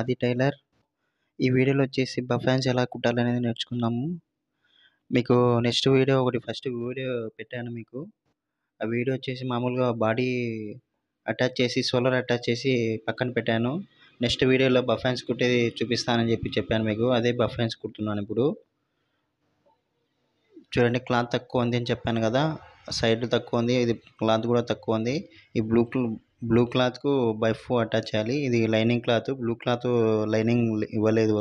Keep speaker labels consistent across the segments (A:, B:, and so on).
A: అది టైలర్ ఈ వీడియోలో వచ్చేసి బఫాన్స్ ఎలా కుట్టాలనేది నేర్చుకున్నాము మీకు నెక్స్ట్ వీడియో ఒకటి ఫస్ట్ వీడియో పెట్టాను మీకు ఆ వీడియో వచ్చేసి మామూలుగా బాడీ అటాచ్ చేసి సోలర్ అటాచ్ చేసి పక్కన పెట్టాను నెక్స్ట్ వీడియోలో బఫాన్స్ కుట్టేది చూపిస్తానని చెప్పి చెప్పాను మీకు అదే బఫాన్స్ కుడుతున్నాను ఇప్పుడు చూడండి క్లాత్ తక్కువ ఉంది అని చెప్పాను కదా సైడ్ తక్కువ ఉంది ఇది క్లాత్ కూడా తక్కువ ఉంది ఈ బ్లూ బ్లూ క్లాత్కు బఫ్ అటాచ్ చేయాలి ఇది lining cloth blue cloth lining ఇవ్వలేదు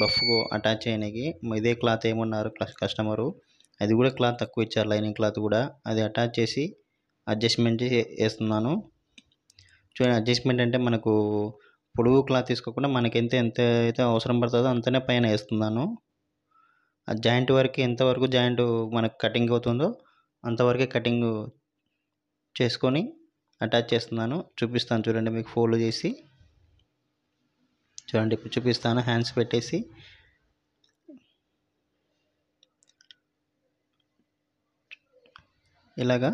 A: బఫ్ అటాచ్ చేయడానికి ఇదే క్లాత్ ఏమన్నారు కస్టమరు అది కూడా క్లాత్ తక్కువ ఇచ్చారు లైనింగ్ క్లాత్ కూడా అది అటాచ్ చేసి అడ్జస్ట్మెంట్ చేస్తున్నాను చూడండి అడ్జస్ట్మెంట్ అంటే మనకు పొడుగు క్లాత్ తీసుకోకుండా మనకి ఎంత ఎంత అయితే అవసరం పడుతుందో అంతనే పైన వేస్తున్నాను ఆ జాయింట్ వరకు ఎంతవరకు జాయింట్ మనకు కటింగ్ అవుతుందో అంతవరకే కటింగ్ చేసుకొని అటాచ్ చేస్తున్నాను చూపిస్తాను చూడండి మీకు ఫోల్డ్ చేసి చూడండి ఇప్పుడు చూపిస్తాను హ్యాండ్స్ పెట్టేసి ఇలాగా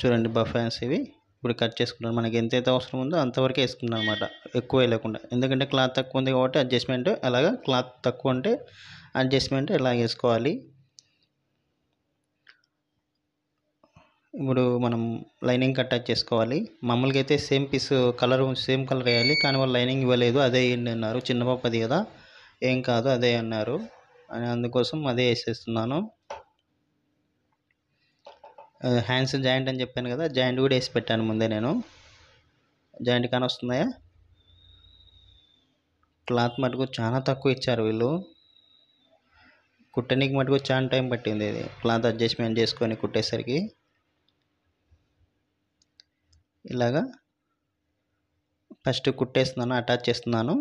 A: చూడండి బఫ్ హ్యాండ్స్ ఇవి ఇప్పుడు కట్ చేసుకుంటాను మనకి ఎంతైతే అవసరం ఉందో అంతవరకు వేసుకుంటాను అనమాట ఎక్కువ వెళ్ళకుండా ఎందుకంటే క్లాత్ తక్కువ ఉంది కాబట్టి అడ్జస్ట్మెంట్ అలాగా క్లాత్ తక్కువ ఉంటే అడ్జస్ట్మెంట్ ఇలా వేసుకోవాలి ఇప్పుడు మనం లైనింగ్ కట్ చేసుకోవాలి మామూలుగా అయితే same piece colour same colour వేయాలి కానీ వాళ్ళు లైనింగ్ ఇవ్వలేదు అదే వేయండి అన్నారు చిన్న పాపది కదా ఏం కాదు అదే అన్నారు అందుకోసం అదే వేసేస్తున్నాను హ్యాండ్స్ జాయింట్ అని చెప్పాను కదా జాయింట్ కూడా వేసి పెట్టాను ముందే నేను జాయింట్ కానీ వస్తున్నాయా క్లాత్ మటుకు చాలా తక్కువ ఇచ్చారు వీళ్ళు కుట్టనీకి మటుకు చాలా టైం పట్టింది ఇది క్లాత్ అడ్జస్ట్మెంట్ చేసుకొని కుట్టేసరికి ఇలాగా ఫస్ట్ కుట్టేస్తున్నాను అటాచ్ చేస్తున్నాను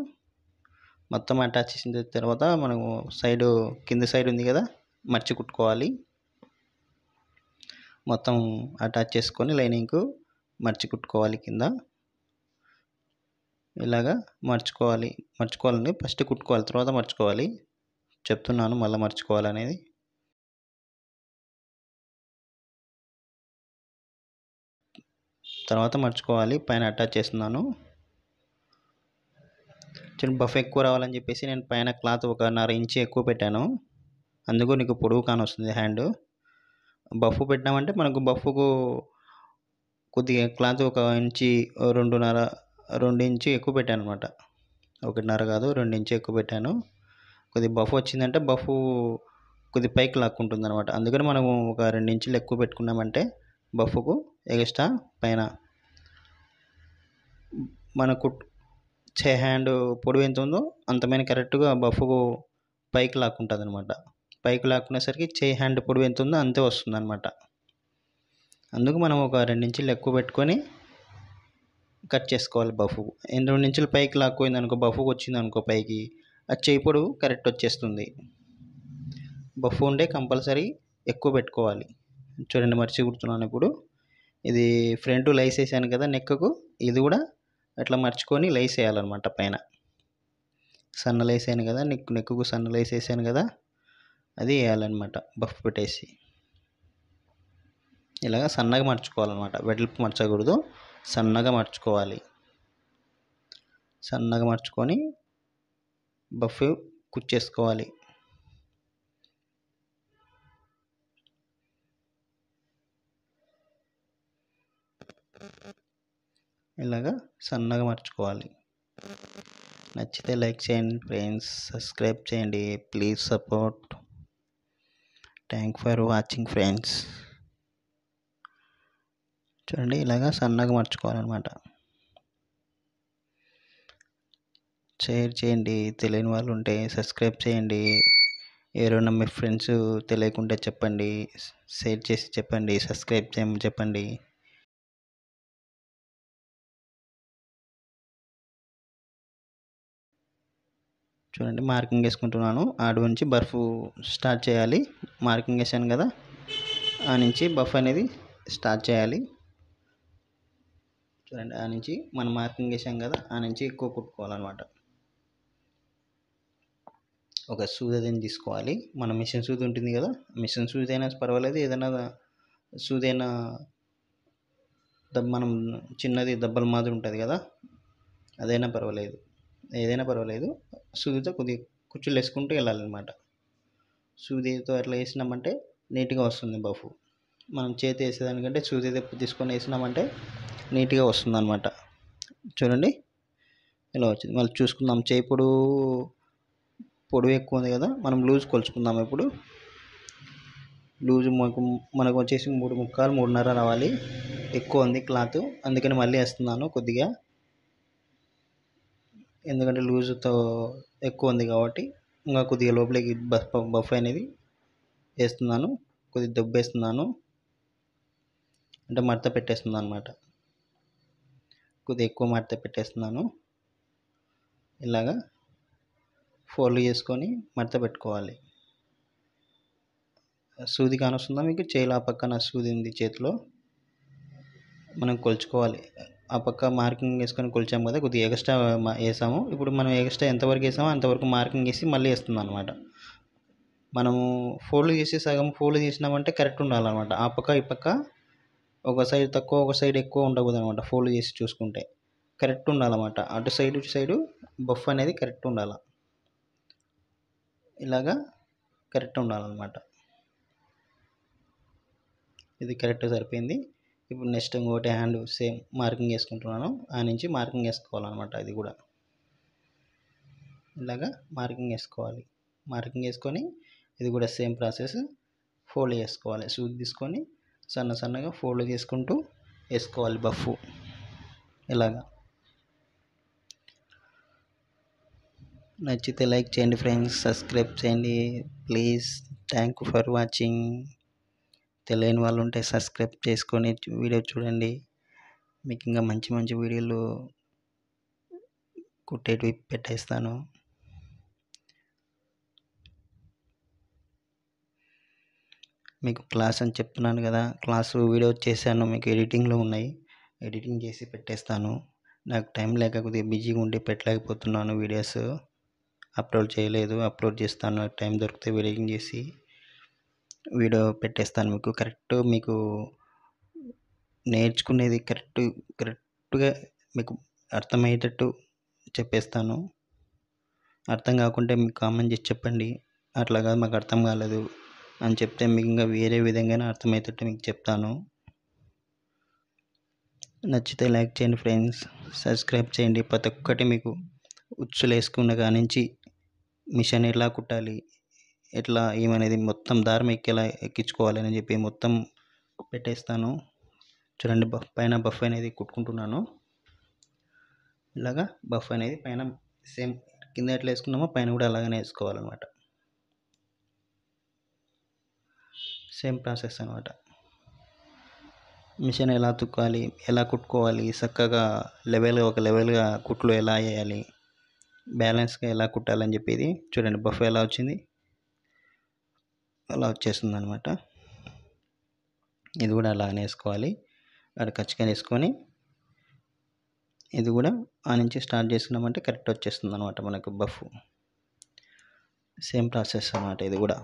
A: మొత్తం అటాచ్ చేసిన తర్వాత మనము సైడు కింది సైడ్ ఉంది కదా మర్చి కుట్టుకోవాలి మొత్తం అటాచ్ చేసుకొని లైనింగ్కు మర్చి కుట్టుకోవాలి కింద ఇలాగా మర్చుకోవాలి మర్చుకోవాలని ఫస్ట్ కుట్టుకోవాలి తర్వాత మర్చుకోవాలి చెప్తున్నాను మళ్ళీ మర్చుకోవాలనేది తర్వాత మర్చిపోవాలి పైన అటాచ్ చేస్తున్నాను చిన్న బఫ్ ఎక్కువ రావాలని చెప్పేసి నేను పైన క్లాత్ ఒకన్నర ఇంచు ఎక్కువ పెట్టాను అందుకు నీకు పొడుగు కానొస్తుంది హ్యాండ్ బఫ్ పెట్టినామంటే మనకు బఫ్కు కొద్దిగా క్లాత్ ఒక ఇంచి రెండున్నర రెండు ఇంచు ఎక్కువ పెట్టాను అనమాట ఒకటిన్నర కాదు రెండు ఇంచు ఎక్కువ పెట్టాను కొద్ది బఫ్ వచ్చిందంటే బఫ్ కొద్ది పైకి లాక్కుంటుంది అనమాట అందుకని మనం ఒక రెండు ఇంచులు ఎక్కువ పెట్టుకున్నామంటే బఫ్కు ఎగస్ట్రా పైన మనకు చే హ్యాండ్ పొడవు ఎంత ఉందో అంతమైన కరెక్ట్గా బఫ్కు పైకి లాక్కుంటుంది అనమాట పైకి లాక్కునేసరికి చేయి హ్యాండ్ పొడవు ఎంత ఉందో అంతే వస్తుంది అనమాట అందుకు మనం ఒక రెండు ఇంచులు ఎక్కువ పెట్టుకొని కట్ చేసుకోవాలి బఫు రెండు ఇంచులు పైకి లాక్కుపోయింది అనుకో బఫుకు వచ్చింది అనుకో పైకి ఆ చేయి పొడవు కరెక్ట్ వచ్చేస్తుంది బఫ్ ఉండే కంపల్సరీ ఎక్కువ పెట్టుకోవాలి చూడండి మర్చి కుడుతున్నాను ఇప్పుడు ఇది ఫ్రంట్ లైస్ వేసాను కదా నెక్కకు ఇది కూడా అట్లా మర్చుకొని లైస్ వేయాలన్నమాట పైన సన్న లైస్ అయ్యాను కదా నెక్కు నెక్కుకు సన్న లైస్ వేసాను కదా అది వేయాలన్నమాట బఫ్ పెట్టేసి ఇలాగ సన్నగా మర్చుకోవాలన్నమాట వెడల్పు మర్చకూడదు సన్నగా మర్చుకోవాలి సన్నగా మర్చుకొని బఫ్ కుచ్చేసుకోవాలి ఇలాగా సన్నగా మర్చుకోవాలి నచ్చితే లైక్ చేయండి ఫ్రెండ్స్ సబ్స్క్రైబ్ చేయండి please support thank for watching friends చూడండి ఇలాగా సన్నగా మర్చుకోవాలన్నమాట షేర్ చేయండి తెలియని వాళ్ళు ఉంటే సబ్స్క్రైబ్ చేయండి ఎవరైనా మీ ఫ్రెండ్స్ తెలియకుండా చెప్పండి షేర్ చేసి చెప్పండి సబ్స్క్రైబ్ చేయమని చెప్పండి చూడండి మార్కింగ్ వేసుకుంటున్నాను ఆడ నుంచి బర్ఫ్ స్టార్ట్ చేయాలి మార్కింగ్ వేసాను కదా ఆ నుంచి బఫ్ అనేది స్టార్ట్ చేయాలి చూడండి ఆ నుంచి మనం మార్కింగ్ వేసాం కదా ఆ నుంచి ఎక్కువ కుట్టుకోవాలన్నమాట ఒక సూది అది తీసుకోవాలి మన మిషన్ సూది ఉంటుంది కదా మిషన్ సూది అయినా పర్వాలేదు ఏదైనా సూది అయినా మనం చిన్నది దెబ్బలు మాదిరి ఉంటుంది కదా అదైనా పర్వాలేదు ఏదైనా పర్వాలేదు సూదితో కొద్దిగా కుచ్చులు వేసుకుంటూ వెళ్ళాలన్నమాట సూదితో అట్లా వేసినామంటే నీట్గా వస్తుంది బఫు మనం చేతి వేసేదానికంటే సూది తీసుకొని వేసినామంటే నీట్గా వస్తుంది అనమాట చూడండి ఇలా వచ్చింది మళ్ళీ చూసుకుందాం చేయి పొడవు పొడవు ఎక్కువ ఉంది కదా మనం లూజ్ కొలుచుకుందాం ఇప్పుడు లూజ్ మనకు మనకు వచ్చేసి మూడు ముక్కాలు మూడున్నర రావాలి ఎక్కువ ఉంది క్లాత్ అందుకని మళ్ళీ వేస్తున్నాను కొద్దిగా ఎందుకంటే లూజుతో ఎక్కువ ఉంది కాబట్టి ఇంకా కొద్దిగా లోపలికి బఫ్ బఫ్ అనేది వేస్తున్నాను కొద్దిగా వేస్తున్నాను అంటే మడత పెట్టేస్తుంది అనమాట కొద్దిగా ఎక్కువ మడత పెట్టేస్తున్నాను ఇలాగా ఫోల్డ్ చేసుకొని మడత పెట్టుకోవాలి సూది కానొస్తుందా మీకు చేయిలా పక్కన సూది ఉంది చేతిలో మనం కొలుచుకోవాలి ఆ పక్క మార్కింగ్ వేసుకొని కొలిచాము కదా కొద్దిగా ఎక్స్ట్రా వేసాము ఇప్పుడు మనం ఎక్స్ట్రా ఎంతవరకు వేసామో అంతవరకు మార్కింగ్ వేసి మళ్ళీ వేస్తుంది అనమాట మనము ఫోల్డ్ చేసి సగం ఫోల్డ్ చేసినామంటే కరెక్ట్ ఉండాలన్నమాట ఆ పక్క ఈ పక్క ఒక సైడ్ తక్కువ ఒక సైడ్ ఎక్కువ ఉండకూడదు అనమాట ఫోల్డ్ చేసి చూసుకుంటే కరెక్ట్ ఉండాలన్నమాట అటు సైడ్ ఇటు సైడు బఫ్ అనేది కరెక్ట్ ఉండాలి ఇలాగా కరెక్ట్ ఉండాలన్నమాట ఇది కరెక్ట్ సరిపోయింది ఇప్పుడు నెక్స్ట్ ఇంకోటి హ్యాండ్ సేమ్ మార్కింగ్ వేసుకుంటున్నాను ఆ నుంచి మార్కింగ్ వేసుకోవాలన్నమాట అది కూడా ఇలాగా మార్కింగ్ వేసుకోవాలి మార్కింగ్ వేసుకొని ఇది కూడా సేమ్ ప్రాసెస్ ఫోల్డ్ చేసుకోవాలి సూట్ తీసుకొని సన్న సన్నగా ఫోల్డ్ చేసుకుంటూ వేసుకోవాలి బఫ్ఫు ఇలాగా నచ్చితే లైక్ చేయండి ఫ్రెండ్స్ సబ్స్క్రైబ్ చేయండి ప్లీజ్ థ్యాంక్ ఫర్ వాచింగ్ తెలియని వాళ్ళు ఉంటే సబ్స్క్రైబ్ చేసుకొని వీడియో చూడండి మీకు ఇంకా మంచి మంచి వీడియోలు కుట్టేటివి పెట్టేస్తాను మీకు క్లాస్ అని చెప్తున్నాను కదా క్లాసు వీడియో చేశాను మీకు ఎడిటింగ్లో ఉన్నాయి ఎడిటింగ్ చేసి పెట్టేస్తాను నాకు టైం లేక కొద్దిగా బిజీగా ఉండి పెట్టలేకపోతున్నాను వీడియోస్ అప్లోడ్ చేయలేదు అప్లోడ్ చేస్తాను టైం దొరికితే ఎడిటింగ్ చేసి వీడియో పెట్టేస్తాను మీకు కరెక్ట్ మీకు నేర్చుకునేది కరెక్ట్ కరెక్ట్గా మీకు అర్థమయ్యేటట్టు చెప్పేస్తాను అర్థం కాకుంటే మీకు కామెంట్ చేసి చెప్పండి అట్లా కాదు మాకు అర్థం కాలేదు అని చెప్తే మీకు ఇంకా వేరే విధంగానే అర్థమయ్యేటట్టు మీకు చెప్తాను నచ్చితే లైక్ చేయండి ఫ్రెండ్స్ సబ్స్క్రైబ్ చేయండి ప్రతి ఒక్కటి మీకు ఉచ్చులు వేసుకున్న కానించి మిషన్ ఎలా కుట్టాలి ఎట్లా ఏమనేది మొత్తం దారం ఎక్కేలా ఎక్కించుకోవాలని చెప్పి మొత్తం పెట్టేస్తాను చూడండి బఫ్ పైన బఫ్ అనేది కుట్టుకుంటున్నాను ఇలాగా బఫ్ అనేది పైన సేమ్ కింద ఎట్లా వేసుకున్నామో పైన కూడా అలాగనే వేసుకోవాలన్నమాట సేమ్ ప్రాసెస్ అనమాట మిషన్ ఎలా తుక్కాలి ఎలా కుట్టుకోవాలి చక్కగా లెవెల్గా ఒక లెవెల్గా కుట్లు ఎలా వేయాలి బ్యాలెన్స్గా ఎలా కుట్టాలని చెప్పేది చూడండి బఫ్ ఎలా వచ్చింది అలా వచ్చేస్తుంది అనమాట ఇది కూడా అలానే వేసుకోవాలి అక్కడ ఖచ్చితంగా వేసుకొని ఇది కూడా ఆ నుంచి స్టార్ట్ చేసుకున్నామంటే కరెక్ట్ వచ్చేస్తుంది అనమాట మనకు బఫ్ సేమ్ ప్రాసెస్ అనమాట ఇది కూడా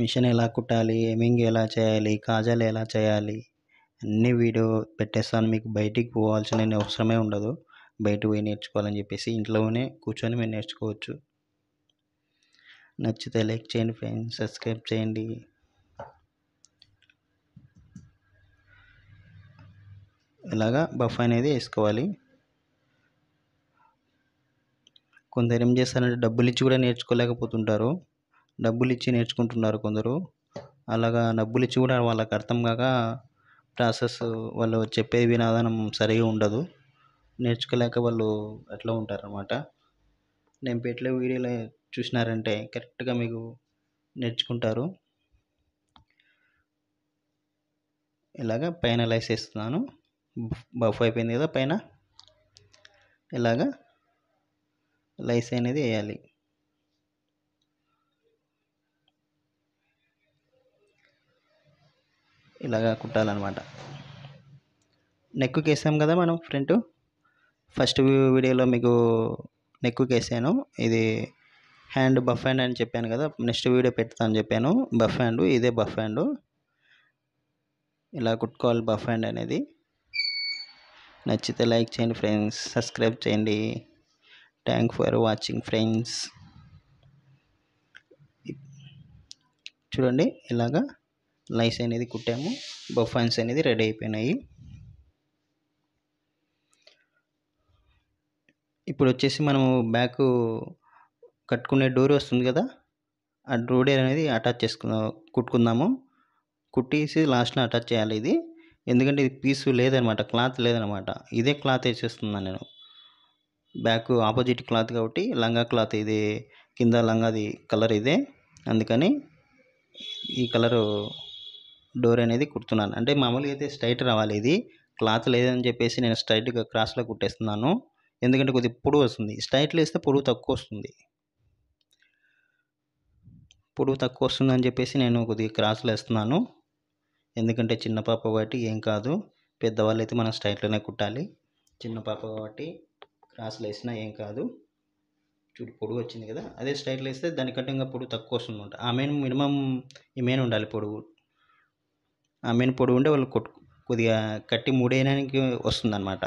A: మిషన్ ఎలా కుట్టాలి ఎమింగ్ ఎలా చేయాలి కాజాలు ఎలా చేయాలి అన్ని వీడియో పెట్టేస్తాను మీకు బయటికి పోవాల్సిన అవసరమే ఉండదు బయట పోయి నేర్చుకోవాలని చెప్పేసి ఇంట్లోనే కూర్చొని మేము నేర్చుకోవచ్చు నచ్చితే లైక్ చేయండి ఫ్రెండ్స్ సబ్స్క్రైబ్ చేయండి ఇలాగా బఫ్ అనేది వేసుకోవాలి కొందరు ఏం చేస్తారంటే డబ్బులు ఇచ్చి కూడా నేర్చుకోలేకపోతుంటారు డబ్బులు ఇచ్చి నేర్చుకుంటున్నారు కొందరు అలాగా డబ్బులు ఇచ్చి కూడా వాళ్ళకి అర్థం కాక ప్రాసెస్ వాళ్ళు చెప్పే వినాదానం సరిగా ఉండదు నేర్చుకోలేక వాళ్ళు అట్లా ఉంటారనమాట నేను పెట్టలే వీడియోలో చూసినారంటే కరెక్ట్గా మీకు నేర్చుకుంటారు ఇలాగ పైన లైస్ వేస్తున్నాను బఫ్ అయిపోయింది కదా పైన ఇలాగ లైస్ అనేది వేయాలి ఇలాగ కుట్టాలన్నమాట నెక్కు వేసాం కదా మనం ఫ్రంట్ ఫస్ట్ వీడియోలో మీకు నెక్కు వేసాను ఇది హ్యాండ్ బఫ్ హ్యాండ్ అని చెప్పాను కదా నెక్స్ట్ వీడియో పెడతాను చెప్పాను బఫ్ హ్యాండ్ ఇదే బఫ్ హ్యాండ్ ఇలా కుట్టుకోవాలి బఫ్ హ్యాండ్ అనేది నచ్చితే లైక్ చేయండి ఫ్రెండ్స్ సబ్స్క్రైబ్ చేయండి థ్యాంక్ ఫర్ వాచింగ్ ఫ్రెండ్స్ చూడండి ఇలాగా లైస్ అనేది కుట్టాము హ్యాండ్స్ అనేది రెడీ అయిపోయినాయి ఇప్పుడు వచ్చేసి మనము బ్యాక్ కట్టుకునే డోర్ వస్తుంది కదా ఆ డోడేర్ అనేది అటాచ్ చేసుకుందాం కుట్టుకుందాము కుట్టేసి లాస్ట్లో అటాచ్ చేయాలి ఇది ఎందుకంటే ఇది పీసు లేదనమాట క్లాత్ లేదనమాట ఇదే క్లాత్ వేసేస్తున్నాను నేను బ్యాక్ ఆపోజిట్ క్లాత్ కాబట్టి లంగా క్లాత్ ఇది కింద లంగాది కలర్ ఇదే అందుకని ఈ కలరు డోర్ అనేది కుడుతున్నాను అంటే మామూలుగా అయితే స్ట్రైట్ రావాలి ఇది క్లాత్ లేదని చెప్పేసి నేను స్ట్రైట్గా క్రాస్లో కుట్టేస్తున్నాను ఎందుకంటే కొద్దిగా పొడవు వస్తుంది స్ట్రైట్లో వేస్తే పొడువు తక్కువ వస్తుంది పొడవు తక్కువ వస్తుందని చెప్పేసి నేను కొద్దిగా క్రాసులు వేస్తున్నాను ఎందుకంటే చిన్న పాప కాబట్టి ఏం కాదు పెద్దవాళ్ళు అయితే మనం స్ట్రైట్లోనే కుట్టాలి చిన్న పాప కాబట్టి క్రాసులు వేసినా ఏం కాదు చూడు పొడుగు వచ్చింది కదా అదే స్ట్రైట్లో వేస్తే దానికంటే ఇంకా పొడుగు తక్కువ వస్తుంది అనమాట ఆ మెయిన్ మినిమం ఈ మెయిన్ ఉండాలి పొడుగు ఆ మెయిన్ పొడుగు ఉంటే వాళ్ళు కొట్టు కొద్దిగా కట్టి మూడేయడానికి వస్తుందన్నమాట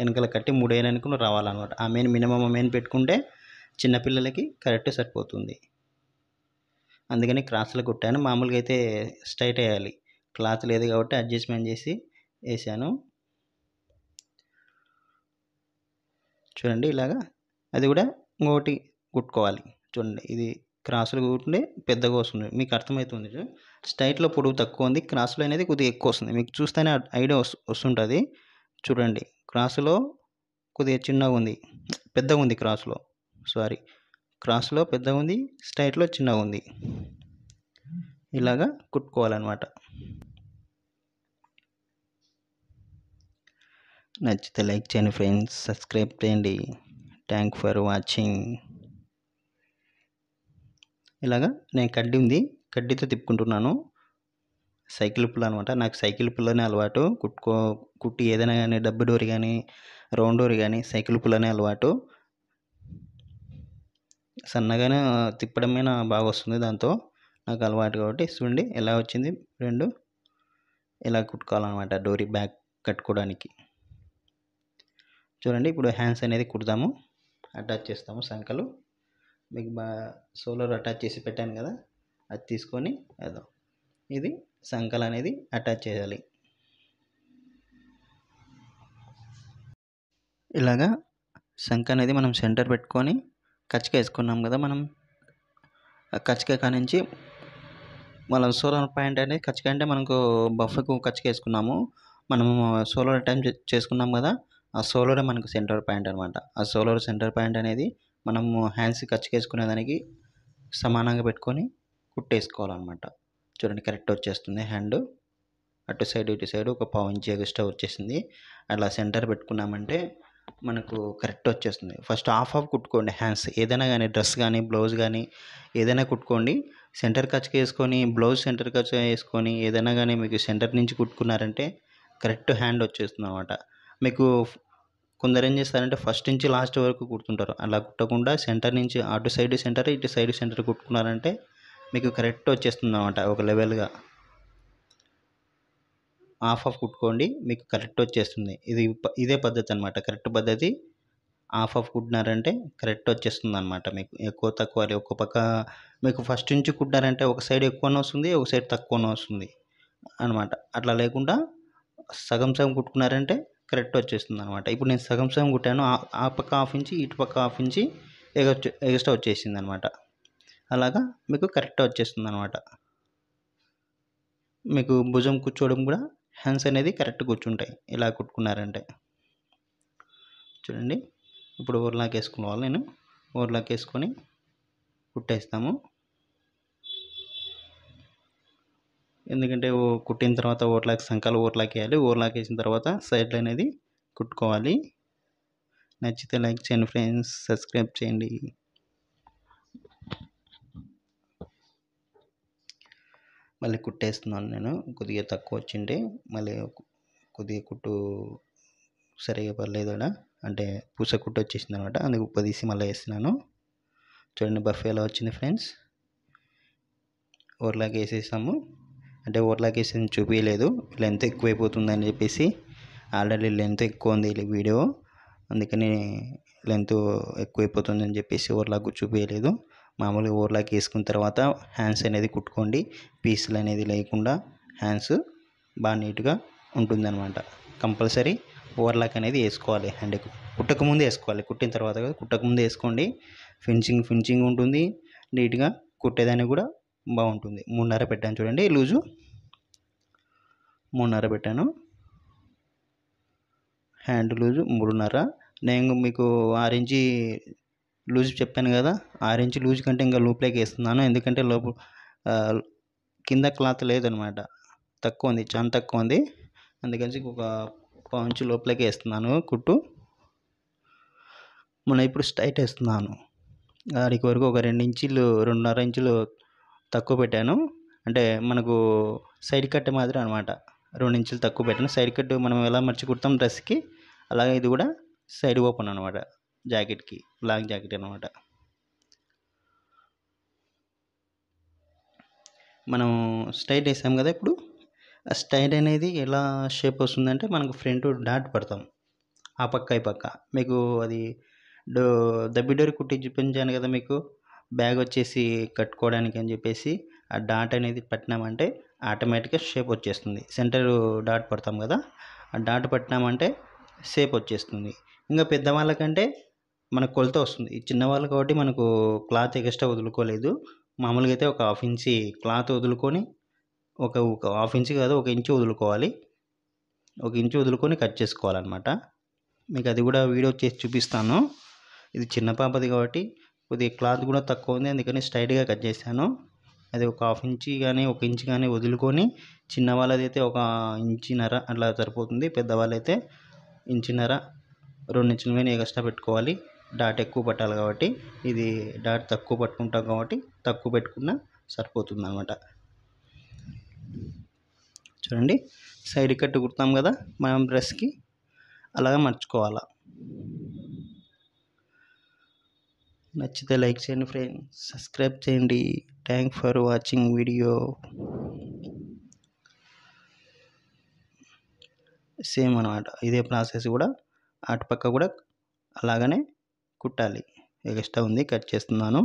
A: వెనకాల కట్టి మూడేయడానికి రావాలన్నమాట ఆ మెయిన్ మినిమం మెయిన్ పెట్టుకుంటే చిన్నపిల్లలకి కరెక్ట్ సరిపోతుంది అందుకని క్రాస్లు కుట్టాను మామూలుగా అయితే స్ట్రైట్ వేయాలి క్లాత్ లేదు కాబట్టి అడ్జస్ట్మెంట్ చేసి వేసాను చూడండి ఇలాగా అది కూడా ఇంకోటి కుట్టుకోవాలి చూడండి ఇది క్రాసులు కుట్టింటే పెద్దగా వస్తుంది మీకు అర్థమవుతుంది స్ట్రైట్లో పొడవు తక్కువ ఉంది క్రాసులో అనేది కొద్దిగా ఎక్కువ వస్తుంది మీకు చూస్తేనే ఐడియా వస్తుంటుంది చూడండి క్రాసులో కొద్దిగా చిన్నగా ఉంది పెద్దగా ఉంది క్రాసులో సారీ క్రాస్లో పెద్దగా ఉంది స్ట్రైట్లో చిన్నగా ఉంది ఇలాగా కుట్టుకోవాలన్నమాట నచ్చితే లైక్ చేయండి ఫ్రెండ్స్ సబ్స్క్రైబ్ చేయండి థ్యాంక్ ఫర్ వాచింగ్ ఇలాగా నేను కడ్డీ ఉంది కడ్డీతో తిప్పుకుంటున్నాను సైకిల్ పుల్ల అనమాట నాకు సైకిల్ పుల్లనే అలవాటు కుట్టుకో కుట్టి ఏదైనా కానీ డబ్బు డోర్ కానీ రౌండ్ డోర్ కానీ సైకిల్ పుల్లనే అలవాటు సన్నగానే తిప్పడమే నా బాగా వస్తుంది దాంతో నాకు అలవాటు కాబట్టి చూడండి ఎలా వచ్చింది రెండు ఇలా కుట్టుకోవాలన్నమాట డోరీ బ్యాగ్ కట్టుకోవడానికి చూడండి ఇప్పుడు హ్యాండ్స్ అనేది కుడతాము అటాచ్ చేస్తాము సంకలు మీకు బా సోలర్ అటాచ్ చేసి పెట్టాను కదా అది తీసుకొని అదో ఇది సంకలు అనేది అటాచ్ చేయాలి ఇలాగా సంఖ అనేది మనం సెంటర్ పెట్టుకొని కచ్చిక వేసుకున్నాం కదా మనం కచ్చిక కానించి మనం సోలార్ పాయింట్ అనేది కచ్చిక అంటే మనకు బఫ్కు కచ్చిక వేసుకున్నాము మనము సోలార్ టైం చేసుకున్నాం కదా ఆ సోలో మనకు సెంటర్ పాయింట్ అనమాట ఆ సోలో సెంటర్ పాయింట్ అనేది మనము హ్యాండ్స్ కచ్చికేసుకునే దానికి సమానంగా పెట్టుకొని కుట్టేసుకోవాలన్నమాట చూడండి కరెక్ట్ వచ్చేస్తుంది హ్యాండ్ అటు సైడ్ ఇటు సైడ్ ఒక పావు ఇంచ్ ఎక్స్ట్రా వచ్చేసింది అలా సెంటర్ పెట్టుకున్నామంటే మనకు కరెక్ట్ వచ్చేస్తుంది ఫస్ట్ హాఫ్ హాఫ్ కుట్టుకోండి హ్యాండ్స్ ఏదైనా కానీ డ్రెస్ కానీ బ్లౌజ్ కానీ ఏదైనా కుట్టుకోండి సెంటర్ ఖర్చుకి వేసుకొని బ్లౌజ్ సెంటర్ ఖర్చు వేసుకొని ఏదైనా కానీ మీకు సెంటర్ నుంచి కుట్టుకున్నారంటే కరెక్ట్ హ్యాండ్ వచ్చేస్తుంది అనమాట మీకు కొందరు ఏం చేస్తారంటే ఫస్ట్ నుంచి లాస్ట్ వరకు కుడుతుంటారు అలా కుట్టకుండా సెంటర్ నుంచి అటు సైడ్ సెంటర్ ఇటు సైడ్ సెంటర్ కుట్టుకున్నారంటే మీకు కరెక్ట్ వచ్చేస్తుంది అనమాట ఒక లెవెల్గా ఆఫ్ ఆఫ్ కుట్టుకోండి మీకు కరెక్ట్ వచ్చేస్తుంది ఇది ఇదే పద్ధతి అనమాట కరెక్ట్ పద్ధతి ఆఫ్ ఆఫ్ కుట్టినారంటే కరెక్ట్ వచ్చేస్తుంది అనమాట మీకు ఎక్కువ తక్కువ ఒక పక్క మీకు ఫస్ట్ నుంచి కుట్టినారంటే ఒక సైడ్ ఎక్కువనే వస్తుంది ఒక సైడ్ తక్కువనే వస్తుంది అనమాట అట్లా లేకుండా సగం సగం కుట్టుకున్నారంటే కరెక్ట్ వచ్చేస్తుంది అనమాట ఇప్పుడు నేను సగం సగం కుట్టాను ఆ పక్క ఆఫ్ ఇంచి ఇటు పక్క ఆఫ్ ఇంచి ఎగస్ట్రా వచ్చేసింది అనమాట అలాగా మీకు కరెక్ట్ వచ్చేస్తుంది అనమాట మీకు భుజం కూర్చోవడం కూడా హ్యాండ్స్ అనేది కరెక్ట్ కూర్చుంటాయి ఇలా కుట్టుకున్నారంటే చూడండి ఇప్పుడు వేసుకునే వాళ్ళు నేను ఓర్లాక్ వేసుకొని కుట్టేస్తాము ఎందుకంటే కుట్టిన తర్వాత ఓవర్లాక్ సంకాలు ఓవర్లాక్ వేయాలి ఓవర్లాక్ వేసిన తర్వాత సైడ్లు అనేది కుట్టుకోవాలి నచ్చితే లైక్ చేయండి ఫ్రెండ్స్ సబ్స్క్రైబ్ చేయండి మళ్ళీ కుట్టేస్తున్నాను నేను కొద్దిగా తక్కువ వచ్చిండే మళ్ళీ కొద్దిగా కుట్టు సరిగా పర్లేదు అక్కడ అంటే పూస కుట్టు వచ్చేసింది అనమాట అందుకు ఉప్పు తీసి మళ్ళీ వేస్తున్నాను చూడండి బఫే ఎలా వచ్చింది ఫ్రెండ్స్ ఓర్లాగా వేసేసాము అంటే ఓర్లాకి వేసి చూపించలేదు లెంత్ ఎక్కువైపోతుందని చెప్పేసి ఆల్రెడీ లెంత్ ఎక్కువ ఉంది వీడియో అందుకని లెంత్ ఎక్కువైపోతుందని చెప్పేసి ఓర్లాకు చూపించలేదు మామూలుగా ఊర్లాకి వేసుకున్న తర్వాత హ్యాండ్స్ అనేది కుట్టుకోండి పీసులు అనేది లేకుండా హ్యాండ్స్ బాగా నీట్గా ఉంటుంది అనమాట కంపల్సరీ ఓవర్లాక్ అనేది వేసుకోవాలి కుట్టక కుట్టకముందే వేసుకోవాలి కుట్టిన తర్వాత కుట్టక ముందు వేసుకోండి ఫినిషింగ్ ఫినిషింగ్ ఉంటుంది నీట్గా కుట్టేదానికి కూడా బాగుంటుంది మూడున్నర పెట్టాను చూడండి లూజు మూడున్నర పెట్టాను హ్యాండ్ లూజు మూడున్నర నేను మీకు ఆరించి లూజ్ చెప్పాను కదా ఆరు ఇంచు లూజ్ కంటే ఇంకా లోపలికి వేస్తున్నాను ఎందుకంటే లోపల కింద క్లాత్ లేదనమాట తక్కువ ఉంది చాలా తక్కువ ఉంది అందుకని ఒక ఇంచు లోపలికి వేస్తున్నాను కుట్టు మన ఇప్పుడు స్ట్రైట్ వేస్తున్నాను దానికి వరకు ఒక రెండు ఇంచులు రెండున్నర ఇంచులు తక్కువ పెట్టాను అంటే మనకు సైడ్ కట్ మాదిరి అనమాట రెండు ఇంచులు తక్కువ పెట్టాను సైడ్ కట్ మనం ఎలా మర్చి కుడతాం డ్రెస్కి అలాగే ఇది కూడా సైడ్ ఓపెన్ అనమాట జాకెట్కి లాంగ్ జాకెట్ అనమాట మనం స్ట్రైట్ వేసాం కదా ఇప్పుడు ఆ స్టైట్ అనేది ఎలా షేప్ వస్తుందంటే మనకు ఫ్రంట్ డాట్ పడతాం ఆ పక్క ఈ పక్క మీకు అది డో దబ్బిడోరి కుట్టి చూపించాను కదా మీకు బ్యాగ్ వచ్చేసి కట్టుకోవడానికి అని చెప్పేసి ఆ డాట్ అనేది పట్టినామంటే ఆటోమేటిక్గా షేప్ వచ్చేస్తుంది సెంటర్ డాట్ పడతాం కదా ఆ డాట్ పట్టినామంటే షేప్ వచ్చేస్తుంది ఇంకా పెద్దవాళ్ళకంటే మనకు కొలత వస్తుంది చిన్నవాళ్ళు కాబట్టి మనకు క్లాత్ ఎక్స్ట్రా వదులుకోలేదు మామూలుగా అయితే ఒక హాఫ్ ఇంచి క్లాత్ వదులుకొని ఒక ఒక హాఫ్ ఇంచ్ కాదు ఒక ఇంచు వదులుకోవాలి ఒక ఇంచు వదులుకొని కట్ చేసుకోవాలన్నమాట మీకు అది కూడా వీడియో చేసి చూపిస్తాను ఇది చిన్న పాపది కాబట్టి కొద్దిగా క్లాత్ కూడా తక్కువ ఉంది అందుకని స్ట్రైట్గా కట్ చేశాను అది ఒక హాఫ్ ఇంచ్ కానీ ఒక ఇంచ్ కానీ వదులుకొని చిన్న వాళ్ళదైతే ఒక ఇంచిన్నర అట్లా సరిపోతుంది పెద్దవాళ్ళైతే ఇంచిన్నర రెండు ఇంచులు మీద ఎక్స్ట్రా పెట్టుకోవాలి డాట్ ఎక్కువ పట్టాలి కాబట్టి ఇది డాట్ తక్కువ పట్టుకుంటాం కాబట్టి తక్కువ పెట్టుకున్నా సరిపోతుంది అనమాట చూడండి సైడ్ కట్టు కుడతాం కదా మనం డ్రెస్కి అలాగే మర్చిపోవాలా నచ్చితే లైక్ చేయండి ఫ్రెండ్స్ సబ్స్క్రైబ్ చేయండి thank for watching video same అనమాట ఇదే ప్రాసెస్ కూడా అటుపక్క కూడా అలాగనే కుట్టాలి ఎక్స్ట్రా ఉంది కట్ చేస్తున్నాను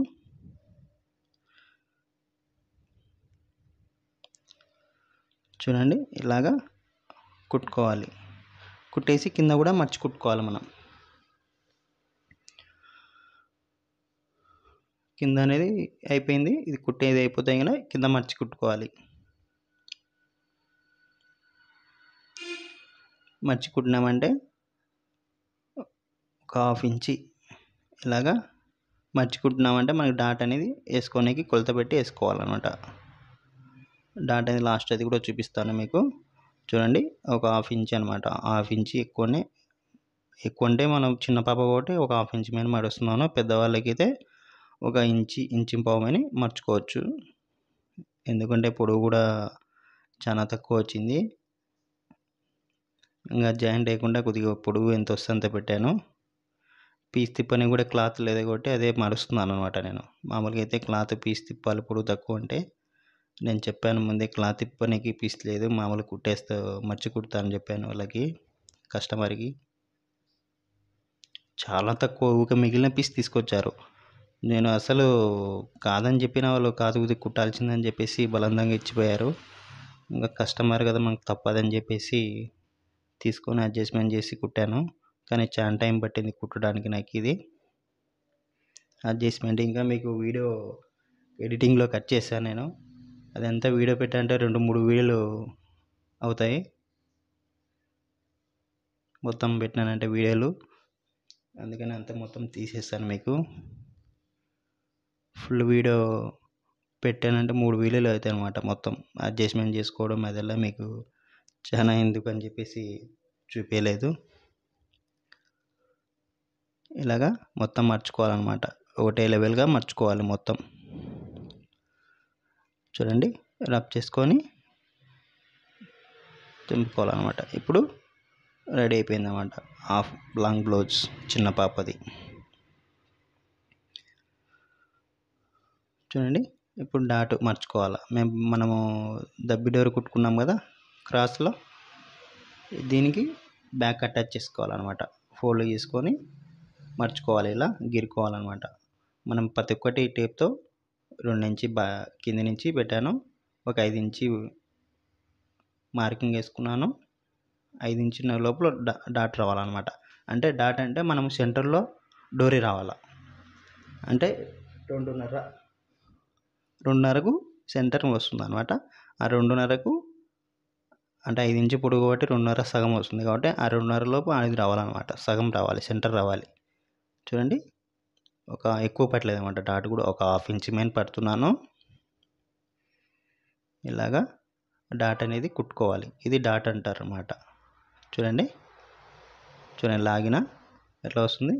A: చూడండి ఇలాగా కుట్టుకోవాలి కుట్టేసి కింద కూడా మర్చి కుట్టుకోవాలి మనం కింద అనేది అయిపోయింది ఇది కుట్టేది అయిపోతే కదా కింద మర్చి కుట్టుకోవాలి మర్చి కుట్టినామంటే ఒక హాఫ్ ఇంచి ఇలాగా మర్చుకుంటున్నామంటే మనకి డాట్ అనేది వేసుకోనికి కొలత పెట్టి వేసుకోవాలన్నమాట డాట్ అనేది లాస్ట్ అది కూడా చూపిస్తాను మీకు చూడండి ఒక హాఫ్ ఇంచ్ అనమాట హాఫ్ ఇంచ్ ఎక్కువనే ఎక్కువ అంటే మనం చిన్న పాప ఒకటి ఒక హాఫ్ ఇంచ్ మీద మడుస్తున్నాను పెద్దవాళ్ళకైతే ఒక ఇంచి ఇంచి పావుమని మర్చుకోవచ్చు ఎందుకంటే పొడవు కూడా చాలా తక్కువ వచ్చింది ఇంకా జాయింట్ వేయకుండా కొద్దిగా పొడవు ఎంత వస్తే అంత పెట్టాను పీస్ తిప్పని కూడా క్లాత్ లేదు కాబట్టి అదే మరుస్తున్నాను అనమాట నేను మామూలుగా అయితే క్లాత్ పీస్ తిప్పాలి ఇప్పుడు తక్కువ ఉంటే నేను చెప్పాను ముందే క్లాత్ తిప్పనికి పీస్ లేదు మామూలు కుట్టేస్తా మర్చి కుడతా అని చెప్పాను వాళ్ళకి కస్టమర్కి చాలా తక్కువ ఊక మిగిలిన పీస్ తీసుకొచ్చారు నేను అసలు కాదని చెప్పిన వాళ్ళు కాదు కుట్టాల్సిందని చెప్పేసి బలందంగా ఇచ్చిపోయారు ఇంకా కస్టమర్ కదా మనకు తప్పదని చెప్పేసి తీసుకొని అడ్జస్ట్మెంట్ చేసి కుట్టాను కానీ చాలా టైం పట్టింది కుట్టడానికి నాకు ఇది అడ్జస్ట్మెంట్ ఇంకా మీకు వీడియో ఎడిటింగ్లో కట్ చేశాను నేను ఎంత వీడియో పెట్టాలంటే రెండు మూడు వీడియోలు అవుతాయి మొత్తం పెట్టినానంటే వీడియోలు అందుకని అంత మొత్తం తీసేస్తాను మీకు ఫుల్ వీడియో పెట్టానంటే మూడు వీడియోలు అవుతాయి అనమాట మొత్తం అడ్జస్ట్మెంట్ చేసుకోవడం అదెల్లా మీకు చాలా ఎందుకు అని చెప్పేసి చూపించలేదు ఇలాగా మొత్తం మర్చుకోవాలన్నమాట ఒకటే లెవెల్గా మర్చుకోవాలి మొత్తం చూడండి రబ్ చేసుకొని తెంపుకోవాలన్నమాట ఇప్పుడు రెడీ అయిపోయిందన్నమాట హాఫ్ లాంగ్ బ్లౌజ్ చిన్న పాపది చూడండి ఇప్పుడు డాట్ మర్చుకోవాలి మేము మనము దబ్బి డోర్ కుట్టుకున్నాం కదా క్రాస్లో దీనికి బ్యాక్ అటాచ్ చేసుకోవాలన్నమాట ఫోల్డ్ చేసుకొని మర్చుకోవాలి ఇలా గీరుకోవాలన్నమాట మనం ప్రతి ఒక్కటి టేప్తో రెండు నుంచి బా కింద నుంచి పెట్టాను ఒక ఐదు ఇంచి మార్కింగ్ వేసుకున్నాను ఐదు ఇంచిన లోపల డా డాట్ రావాలన్నమాట అంటే డాట్ అంటే మనం సెంటర్లో డోరీ రావాలి అంటే రెండున్నర రెండున్నరకు సెంటర్ వస్తుంది అనమాట ఆ రెండున్నరకు అంటే ఐదు ఇంచు పొడుగు కాబట్టి రెండున్నర సగం వస్తుంది కాబట్టి ఆ రెండున్నర లోపు అనేది రావాలన్నమాట సగం రావాలి సెంటర్ రావాలి చూడండి ఒక ఎక్కువ పట్టలేదు అనమాట డాట్ కూడా ఒక హాఫ్ ఇంచ్ మెయిన్ పడుతున్నాను ఇలాగా డాట్ అనేది కుట్టుకోవాలి ఇది డాట్ అంటారు అనమాట చూడండి చూడండి లాగిన ఎట్లా వస్తుంది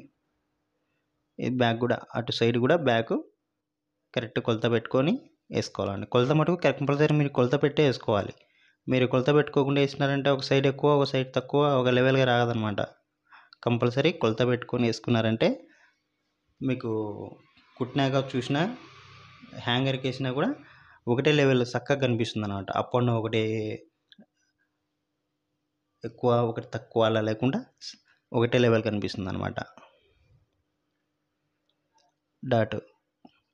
A: ఇది బ్యాక్ కూడా అటు సైడ్ కూడా బ్యాక్ కరెక్ట్ కొలత పెట్టుకొని వేసుకోవాలండి కొలత మటుకు కంపల్సరీ మీరు కొలత పెట్టే వేసుకోవాలి మీరు కొలత పెట్టుకోకుండా వేసినారంటే ఒక సైడ్ ఎక్కువ ఒక సైడ్ తక్కువ ఒక లెవెల్గా రాగదనమాట కంపల్సరీ కొలత పెట్టుకొని వేసుకున్నారంటే మీకు కుట్టినాక చూసినా హ్యాంగర్కి వేసినా కూడా ఒకటే లెవెల్ చక్కగా కనిపిస్తుంది అనమాట అప్ అండ్ ఒకటే ఎక్కువ ఒకటి తక్కువ అలా లేకుండా ఒకటే లెవెల్ కనిపిస్తుంది అనమాట డాట్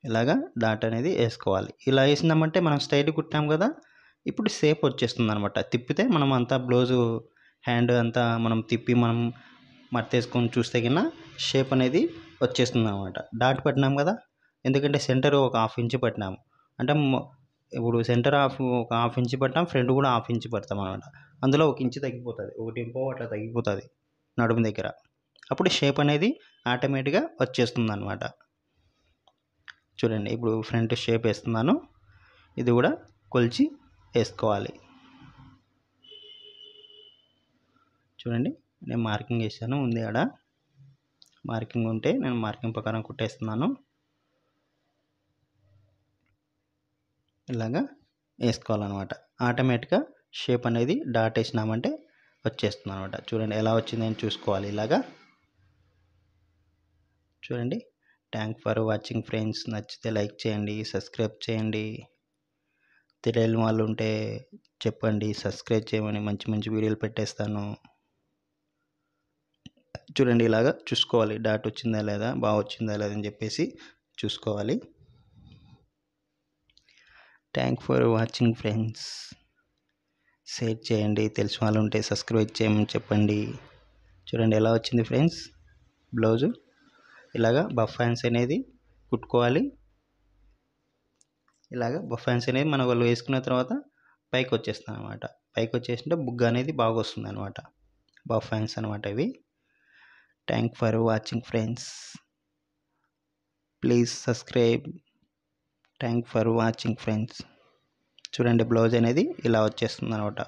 A: ఇలాగా డాట్ అనేది వేసుకోవాలి ఇలా వేసినామంటే మనం స్ట్రైట్ కుట్టాం కదా ఇప్పుడు సేప్ వచ్చేస్తుంది అనమాట తిప్పితే మనం అంతా బ్లౌజు హ్యాండ్ అంతా మనం తిప్పి మనం మర్తేసుకొని చూస్తే కింద షేప్ అనేది వచ్చేస్తుంది అనమాట డాట్ పట్టినాం కదా ఎందుకంటే సెంటర్ ఒక హాఫ్ ఇంచ్ పట్టినాం అంటే ఇప్పుడు సెంటర్ హాఫ్ ఒక హాఫ్ ఇంచ్ పట్టాం ఫ్రంట్ కూడా హాఫ్ ఇంచ్ పడతాం అనమాట అందులో ఒక ఇంచు తగ్గిపోతుంది ఒకటి ఇంపో అట్లా తగ్గిపోతుంది నడుము దగ్గర అప్పుడు షేప్ అనేది ఆటోమేటిక్గా వచ్చేస్తుంది అనమాట చూడండి ఇప్పుడు ఫ్రంట్ షేప్ వేస్తున్నాను ఇది కూడా కొలిచి వేసుకోవాలి చూడండి నేను మార్కింగ్ వేసాను ఉంది ఆడ మార్కింగ్ ఉంటే నేను మార్కింగ్ ప్రకారం కుట్టేస్తున్నాను ఇలాగా వేసుకోవాలన్నమాట ఆటోమేటిక్గా షేప్ అనేది డాట్ వేసినామంటే వచ్చేస్తుంది అనమాట చూడండి ఎలా వచ్చింది అని చూసుకోవాలి ఇలాగా చూడండి థ్యాంక్ ఫర్ వాచింగ్ ఫ్రెండ్స్ నచ్చితే లైక్ చేయండి సబ్స్క్రైబ్ చేయండి తెలియని వాళ్ళు ఉంటే చెప్పండి సబ్స్క్రైబ్ చేయమని మంచి మంచి వీడియోలు పెట్టేస్తాను చూడండి ఇలాగా చూసుకోవాలి డాట్ వచ్చిందా లేదా బాగా వచ్చిందా లేదా అని చెప్పేసి చూసుకోవాలి thank for watching friends share చేయండి తెలిసిన వాళ్ళు ఉంటే సబ్స్క్రైబ్ చేయమని చెప్పండి చూడండి ఎలా వచ్చింది ఫ్రెండ్స్ బ్లౌజు ఇలాగా బఫాన్స్ అనేది కుట్టుకోవాలి ఇలాగ బఫాన్స్ అనేది మనం వాళ్ళు వేసుకున్న తర్వాత పైకి వచ్చేస్తుంది అనమాట పైకి వచ్చేసింటే బుగ్గ అనేది బాగా వస్తుంది అనమాట బఫాన్స్ అనమాట ఇవి thank for watching friends please subscribe thank for watching friends చూడండి బ్లౌజ్ అనేది ఇలా వచ్చేస్తుంది అనమాట